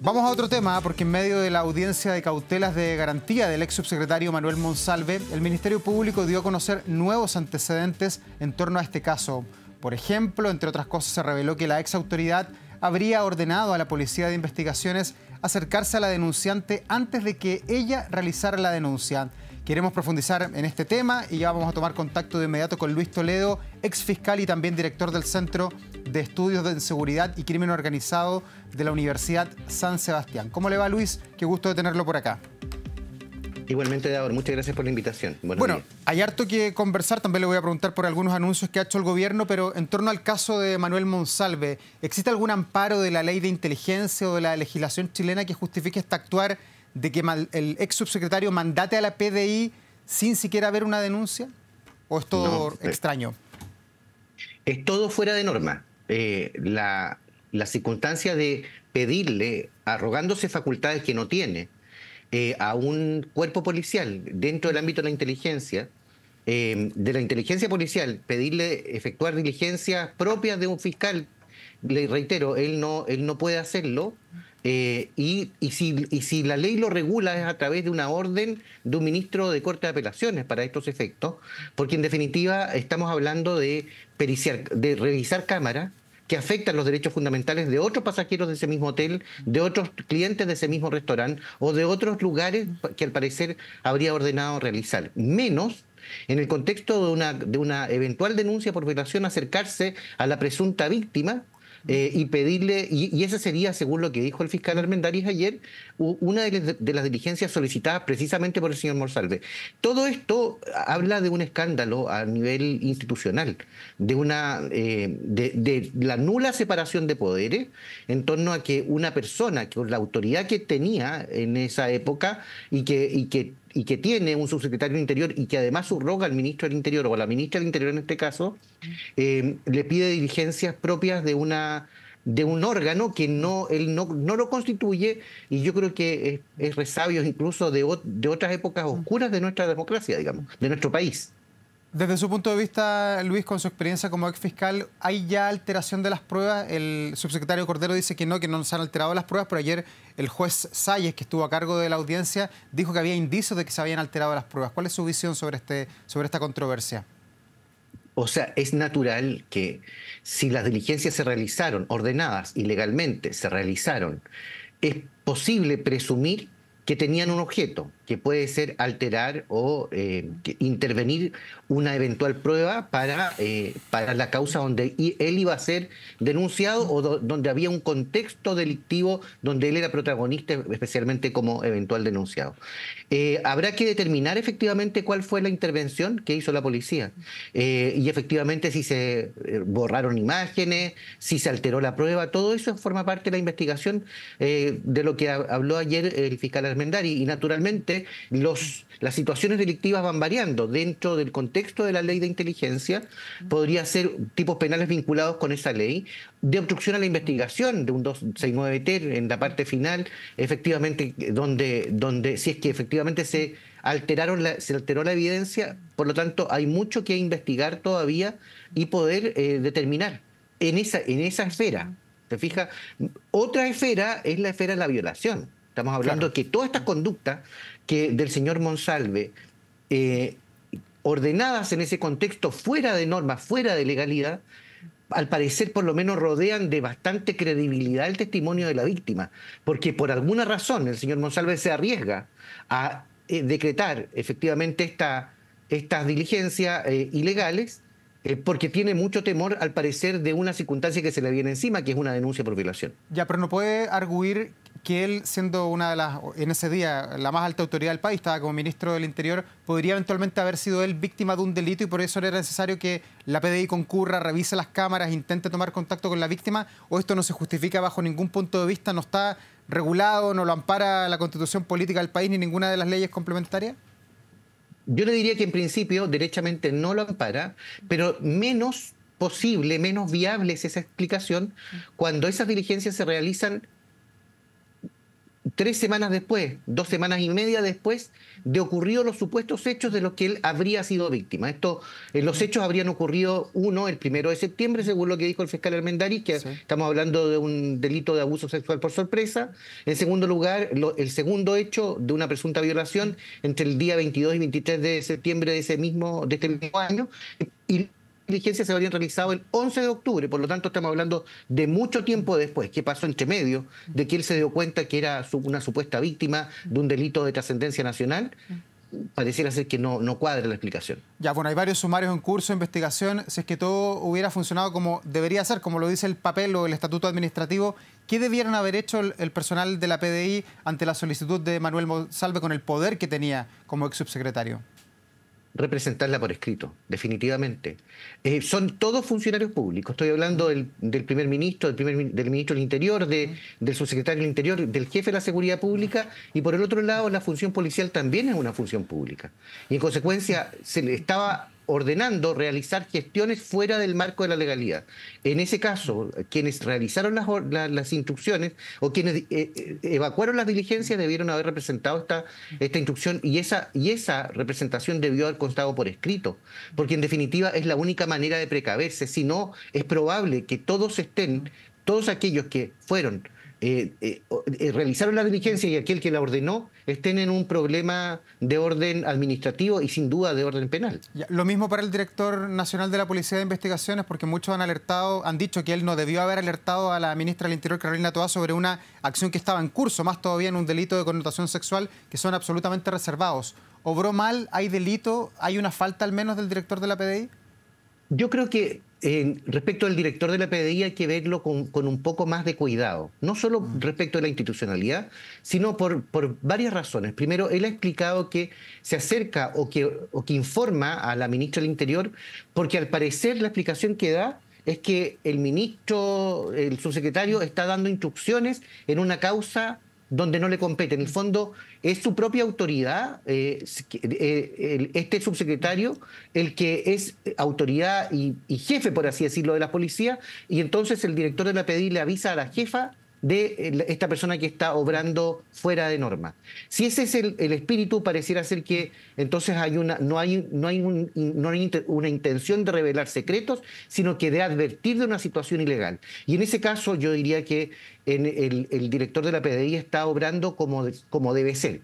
Vamos a otro tema, porque en medio de la audiencia de cautelas de garantía del ex subsecretario Manuel Monsalve, el Ministerio Público dio a conocer nuevos antecedentes en torno a este caso. Por ejemplo, entre otras cosas, se reveló que la ex autoridad habría ordenado a la Policía de Investigaciones acercarse a la denunciante antes de que ella realizara la denuncia. Queremos profundizar en este tema y ya vamos a tomar contacto de inmediato con Luis Toledo, ex fiscal y también director del Centro de Estudios de Seguridad y Crimen Organizado de la Universidad San Sebastián. ¿Cómo le va Luis? Qué gusto de tenerlo por acá. Igualmente, Davor, muchas gracias por la invitación. bueno, hay harto que conversar, también le voy a preguntar por algunos anuncios que ha hecho el gobierno, pero en torno al caso de Manuel Monsalve, ¿existe algún amparo de la ley de inteligencia o de la legislación chilena que justifique esta actuar de que el ex subsecretario mandate a la PDI sin siquiera haber una denuncia? ¿O es todo eh, extraño? Es todo fuera de norma. Eh, la, circunstancia de pedirle, arrogándose facultades que no tiene, eh, a un cuerpo policial dentro del ámbito de la inteligencia, eh, de la inteligencia policial, pedirle efectuar diligencias propias de un fiscal, le reitero, él no, él no puede hacerlo. y, si, la ley lo regula es a través de una orden de un ministro de Corte de Apelaciones para estos efectos, porque en definitiva estamos hablando de, periciar, de revisar cámaras, que afectan los derechos fundamentales de otros pasajeros de ese mismo hotel, de otros clientes de ese mismo restaurante o de otros lugares que al parecer habría ordenado realizar. Menos en el contexto de una, de una eventual denuncia por violación acercarse a la presunta víctima eh, y pedirle, y, esa sería, según lo que dijo el fiscal Armendariz ayer, una de, las diligencias solicitadas precisamente por el señor Morsalve. Todo esto habla de un escándalo a nivel institucional, de, una, eh, de, la nula separación de poderes en torno a que una persona, con la autoridad que tenía en esa época y que y que tiene un subsecretario del Interior y que además subroga al ministro del Interior o a la ministra del Interior en este caso, eh, le pide diligencias propias de una de un órgano que no, él no, lo constituye y yo creo que es, es resabio incluso de, de otras épocas oscuras de nuestra democracia, digamos, de nuestro país. Desde su punto de vista, Luis, con su experiencia como ex fiscal, ¿hay ya alteración de las pruebas? El subsecretario Cordero dice que no, que no se han alterado las pruebas, pero ayer el juez Salles, que estuvo a cargo de la audiencia, dijo que había indicios de que se habían alterado las pruebas. ¿Cuál es su visión sobre, este, sobre esta controversia? O sea, es natural que si las diligencias se realizaron ordenadas y legalmente se realizaron, es posible presumir que tenían un objeto que puede ser alterar o eh, intervenir una eventual prueba para, eh, para la causa donde él iba a ser denunciado o donde había un contexto delictivo donde él era protagonista, especialmente como eventual denunciado. Eh, habrá que determinar efectivamente cuál fue la intervención que hizo la policía y efectivamente si se borraron imágenes, si se alteró la prueba, todo eso forma parte de la investigación de lo que habló ayer el fiscal Armendari y naturalmente las situaciones delictivas van variando. Dentro del contexto de la ley de inteligencia, podría ser tipos penales vinculados con esa ley. De obstrucción a la investigación de un 269T e en la parte final, efectivamente, donde, donde si es que efectivamente se alteraron la, se alteró la evidencia, por lo tanto hay mucho que investigar todavía y poder eh, determinar en esa, en esa esfera. se fija Otra esfera es la esfera de la violación. Estamos hablando de que todas estas conductas que del señor Monsalve, eh, ordenadas en ese contexto fuera de norma, fuera de legalidad, al parecer por lo menos rodean de bastante credibilidad el testimonio de la víctima, porque por alguna razón el señor Monsalve se arriesga a eh, decretar efectivamente esta, estas diligencias eh, ilegales eh, porque tiene mucho temor, al parecer, de una circunstancia que se le viene encima, que es una denuncia por violación. Ya, pero no puede arguir que él, siendo una de las, en ese día, la más alta autoridad del país, estaba como ministro del Interior, podría eventualmente haber sido él víctima de un delito y por eso era necesario que la PDI concurra, revise las cámaras, intente tomar contacto con la víctima, o esto no se justifica bajo ningún punto de vista, no está regulado, no lo ampara la constitución política del país ni ninguna de las leyes complementarias? Yo le diría que en principio derechamente no lo ampara, pero menos posible, menos viable es esa explicación cuando esas diligencias se realizan tres semanas después, dos semanas y media después de ocurrido los supuestos hechos de los que él habría sido víctima. Esto, eh, los hechos habrían ocurrido uno el primero de septiembre, según lo que dijo el fiscal Armendariz, que estamos hablando de un delito de abuso sexual por sorpresa. En segundo lugar, el segundo hecho de una presunta violación entre el día 22 y 23 de septiembre de ese mismo, de este mismo año diligencias se habrían realizado el 11 de octubre, por lo tanto estamos hablando de mucho tiempo después, ¿Qué pasó entre medio, de que él se dio cuenta que era una supuesta víctima de un delito de trascendencia nacional pareciera ser que no, no cuadra la explicación. Ya, bueno, hay varios sumarios en curso, de investigación. Si es que todo hubiera funcionado como debería ser, como lo dice el papel o el estatuto administrativo, ¿qué debieron haber hecho el, el personal de la PDI ante la solicitud de Manuel Monsalve con el poder que tenía como ex subsecretario? representarla por escrito, definitivamente. Eh, son todos funcionarios públicos. Estoy hablando del, primer ministro, del, primer, del ministro del Interior, del subsecretario del Interior, del jefe de la Seguridad Pública. Y por el otro lado, la función policial también es una función pública. Y en consecuencia, se le estaba ordenando realizar gestiones fuera del marco de la legalidad. En ese caso, quienes realizaron las, instrucciones o quienes eh, eh, evacuaron las diligencias debieron haber representado esta, instrucción y esa, y esa representación debió haber constado por escrito, porque en definitiva es la única manera de precaverse, si no es probable que todos estén, todos aquellos que fueron eh, eh, eh, realizaron la diligencia y aquel que la ordenó estén en un problema de orden administrativo y sin duda de orden penal. lo mismo para el director nacional de la Policía de Investigaciones, porque muchos han alertado, han dicho que él no debió haber alertado a la ministra del Interior, Carolina Toa sobre una acción que estaba en curso, más todavía en un delito de connotación sexual que son absolutamente reservados. ¿Obró mal? ¿Hay delito? ¿Hay una falta al menos del director de la PDI? Yo creo que respecto al director de la PDI hay que verlo con, un poco más de cuidado, no solo mm. respecto a la institucionalidad, sino por, por varias razones. Primero, él ha explicado que se acerca o que, o que informa a la ministra del Interior porque al parecer la explicación que da es que el ministro, el subsecretario, está dando instrucciones en una causa donde no le compete. En el fondo, es su propia autoridad, eh, eh, este subsecretario, el que es autoridad y, jefe, por así decirlo, de la policía, y entonces el director de la PDI le avisa a la jefa de eh, esta persona que está obrando fuera de norma. Si ese es el, espíritu, pareciera ser que entonces hay una, no hay, no hay, una intención de revelar secretos, sino que de advertir de una situación ilegal. Y en ese caso yo diría que el, director de la PDI está obrando como, como debe ser.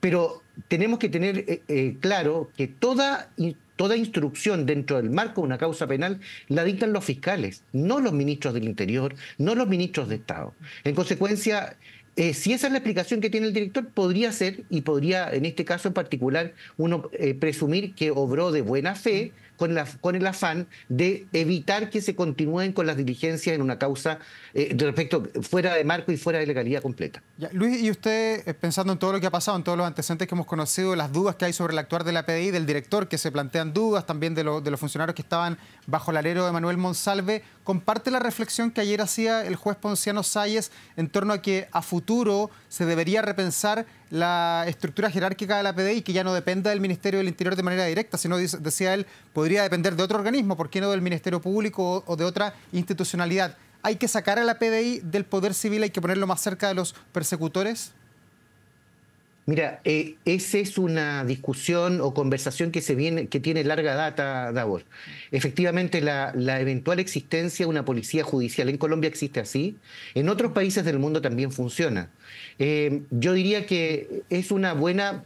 Pero tenemos que tener eh, eh, claro que toda Toda instrucción dentro del marco de una causa penal la dictan los fiscales, no los ministros del Interior, no los ministros de Estado. En consecuencia, eh, si esa es la explicación que tiene el director, podría ser, y podría en este caso en particular, uno eh, presumir que obró de buena fe con, la, con el afán de evitar que se continúen con las diligencias en una causa eh, de respecto fuera de marco y fuera de legalidad completa. Luis, y usted, eh, pensando en todo lo que ha pasado, en todos los antecedentes que hemos conocido, las dudas que hay sobre el actuar de la PDI, del director que se plantean dudas, también de, de los funcionarios que estaban bajo el alero de Manuel Monsalve, comparte la reflexión que ayer hacía el juez Ponciano Salles en torno a que a futuro se debería repensar la estructura jerárquica de la PDI, que ya no dependa del Ministerio del Interior de manera directa, sino, decía él, podría depender de otro organismo, ¿por qué no del Ministerio Público o de otra institucionalidad? ¿Hay que sacar a la PDI del poder civil, hay que ponerlo más cerca de los persecutores? Mira, eh, esa es una discusión o conversación que, se viene, que tiene larga data, Davor. Efectivamente, la, eventual existencia de una policía judicial en Colombia existe así. En otros países del mundo también funciona. Eh, yo diría que es una buena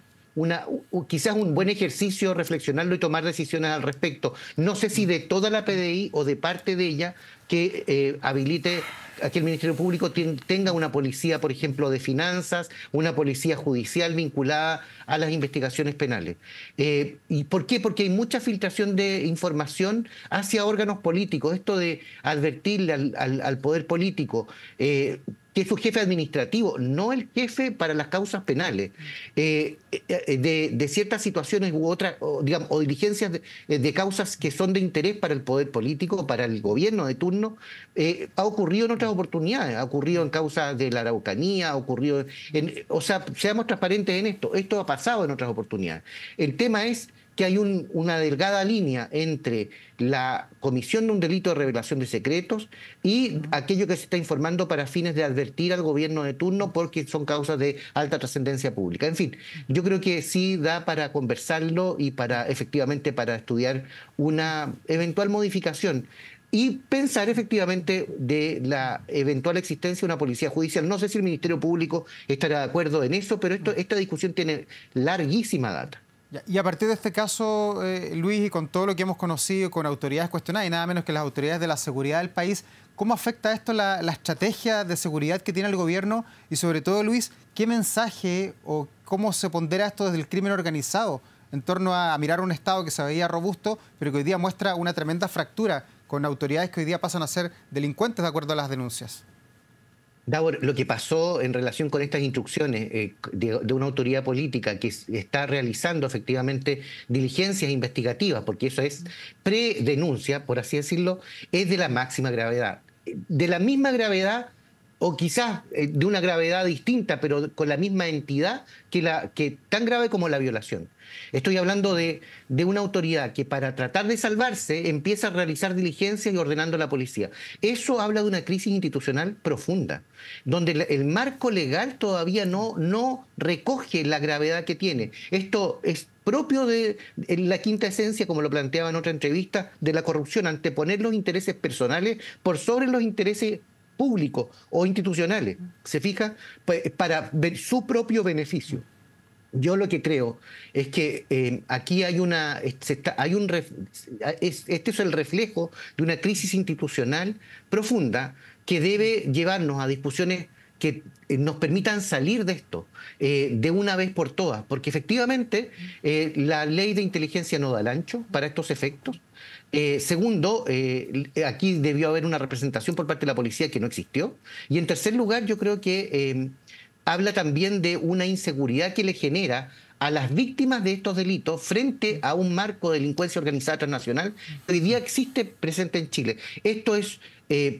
quizás un buen ejercicio reflexionarlo y tomar decisiones al respecto. No sé si de toda la PDI o de parte de ella que eh, habilite a que el Ministerio Público tenga una policía, por ejemplo, de finanzas, una policía judicial vinculada a las investigaciones penales. Eh, ¿Y por qué? Porque hay mucha filtración de información hacia órganos políticos. Esto de advertirle al, poder político. Eh, que es su jefe administrativo, no el jefe para las causas penales, eh, eh, de, ciertas situaciones u otras, digamos, o diligencias de, causas que son de interés para el poder político, para el gobierno de turno, eh, ha ocurrido en otras oportunidades, ha ocurrido en causa de la Araucanía, ha ocurrido o sea, seamos transparentes en esto, esto ha pasado en otras oportunidades. El tema es que hay una delgada línea entre la comisión de un delito de revelación de secretos y aquello que se está informando para fines de advertir al gobierno de turno porque son causas de alta trascendencia pública. En fin, yo creo que sí da para conversarlo y para efectivamente para estudiar una eventual modificación y pensar efectivamente de la eventual existencia de una policía judicial. No sé si el Ministerio Público estará de acuerdo en eso, pero esta discusión tiene larguísima data. Y a partir de este caso, eh, Luis, y con todo lo que hemos conocido con autoridades cuestionadas y nada menos que las autoridades de la seguridad del país, ¿cómo afecta esto la, la estrategia de seguridad que tiene el gobierno? Y sobre todo, Luis, ¿qué mensaje o cómo se pondera esto desde el crimen organizado en torno a mirar un Estado que se veía robusto, pero que hoy día muestra una tremenda fractura con autoridades que hoy día pasan a ser delincuentes de acuerdo a las denuncias? Davor, lo que pasó en relación con estas instrucciones eh, de, una autoridad política que está realizando efectivamente diligencias investigativas, porque eso es pre-denuncia por así decirlo, es de la máxima gravedad. De la misma gravedad o quizás eh, de una gravedad distinta, pero con la misma entidad, que, la, que tan grave como la violación. Estoy hablando de, una autoridad que para tratar de salvarse empieza a realizar diligencia y ordenando a la policía. Eso habla de una crisis institucional profunda, donde el, marco legal todavía no, no recoge la gravedad que tiene. Esto es propio de la quinta esencia, como lo planteaba en otra entrevista, de la corrupción, anteponer los intereses personales por sobre los intereses públicos o institucionales, ¿se fija? Pues, para ver su propio beneficio. Yo lo que creo es que eh, aquí hay una. hay un, este es el reflejo de una crisis institucional profunda que debe llevarnos a discusiones que eh, nos permitan salir de esto eh, de una vez por todas, porque efectivamente eh, la ley de inteligencia no da el ancho para estos efectos. segundo, aquí debió haber una representación por parte de la policía que no existió. Y en tercer lugar, yo creo que habla también de una inseguridad que le genera a las víctimas de estos delitos frente a un marco de delincuencia organizada transnacional que hoy día existe presente en Chile. Esto es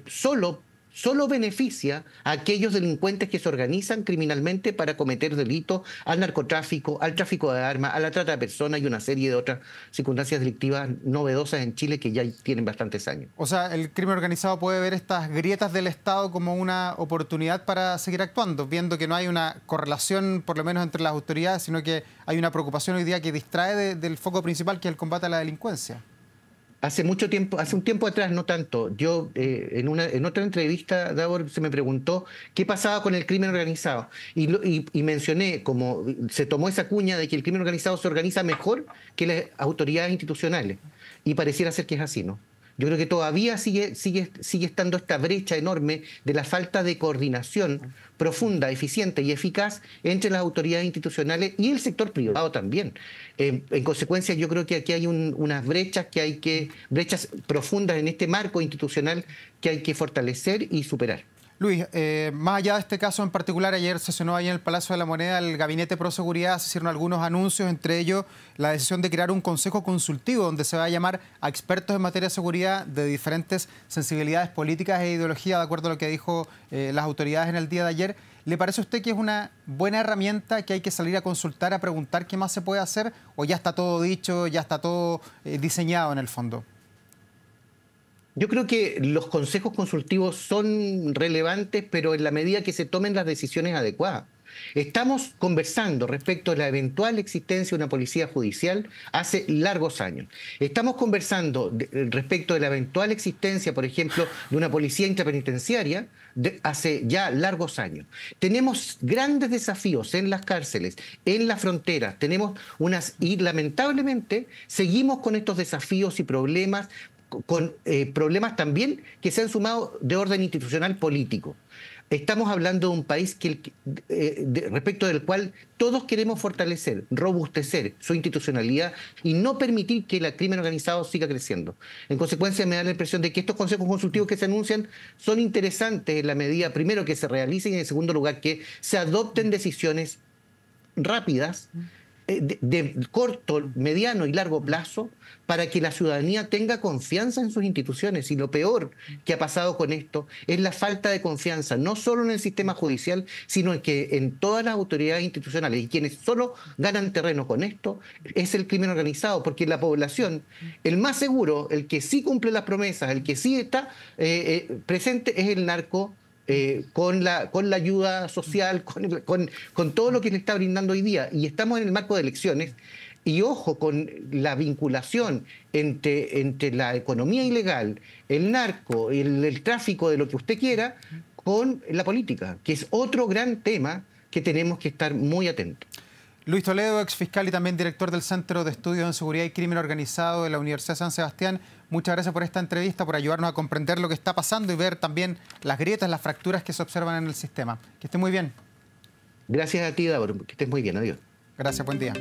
solo solo beneficia a aquellos delincuentes que se organizan criminalmente para cometer delitos al narcotráfico, al tráfico de armas, a la trata de personas y una serie de otras circunstancias delictivas novedosas en Chile que ya tienen bastantes años. O sea, el crimen organizado puede ver estas grietas del Estado como una oportunidad para seguir actuando, viendo que no hay una correlación, por lo menos entre las autoridades, sino que hay una preocupación hoy día que distrae del foco principal, que es el combate a la delincuencia. Hace mucho tiempo, hace un tiempo atrás, no tanto, yo eh, en, una, en otra entrevista, Davor se me preguntó qué pasaba con el crimen organizado. Y, y, y, mencioné como se tomó esa cuña de que el crimen organizado se organiza mejor que las autoridades institucionales. Y pareciera ser que es así, ¿no? Yo creo que todavía sigue, sigue, sigue estando esta brecha enorme de la falta de coordinación profunda, eficiente y eficaz entre las autoridades institucionales y el sector privado también. Eh, en consecuencia, yo creo que aquí hay unas brechas que hay que, brechas profundas en este marco institucional que hay que fortalecer y superar. Luis, eh, más allá de este caso en particular, ayer sesionó ahí en el Palacio de la Moneda el Gabinete Pro Seguridad, se hicieron algunos anuncios, entre ellos la decisión de crear un consejo consultivo donde se va a llamar a expertos en materia de seguridad de diferentes sensibilidades políticas e ideologías, de acuerdo a lo que dijo eh, las autoridades en el día de ayer. ¿Le parece a usted que es una buena herramienta que hay que salir a consultar, a preguntar qué más se puede hacer o ya está todo dicho, ya está todo eh, diseñado en el fondo? Yo creo que los consejos consultivos son relevantes, pero en la medida que se tomen las decisiones adecuadas. Estamos conversando respecto de la eventual existencia de una policía judicial hace largos años. Estamos conversando eh, respecto de la eventual existencia, por ejemplo, de una policía intrapenitenciaria hace ya largos años. Tenemos grandes desafíos en las cárceles, en las fronteras. Tenemos unas y lamentablemente seguimos con estos desafíos y problemas con eh, problemas también que se han sumado de orden institucional político. Estamos hablando de un país que, eh, respecto del cual todos queremos fortalecer, robustecer su institucionalidad y no permitir que el crimen organizado siga creciendo. En consecuencia, me da la impresión de que estos consejos consultivos que se anuncian son interesantes en la medida, primero, que se realicen y en segundo lugar, que se adopten decisiones rápidas eh, de, corto, mediano y largo plazo para que la ciudadanía tenga confianza en sus instituciones. Y lo peor que ha pasado con esto es la falta de confianza, no solo en el sistema judicial, sino en que en todas las autoridades institucionales. Y quienes solo ganan terreno con esto es el crimen organizado, porque la población, el más seguro, el que sí cumple las promesas, el que sí está eh, eh, presente, es el narco eh, con, la, con la ayuda social, con, todo lo que le está brindando hoy día. Y estamos en el marco de elecciones. Y ojo con la vinculación entre, la economía ilegal, el narco, el, el tráfico de lo que usted quiera, con la política, que es otro gran tema que tenemos que estar muy atentos. Luis Toledo, ex fiscal y también director del Centro de Estudios en Seguridad y Crimen Organizado de la Universidad de San Sebastián. Muchas gracias por esta entrevista, por ayudarnos a comprender lo que está pasando y ver también las grietas, las fracturas que se observan en el sistema. Que esté muy bien. Gracias a ti, Davor. Que estés muy bien. Adiós. Gracias. Buen día.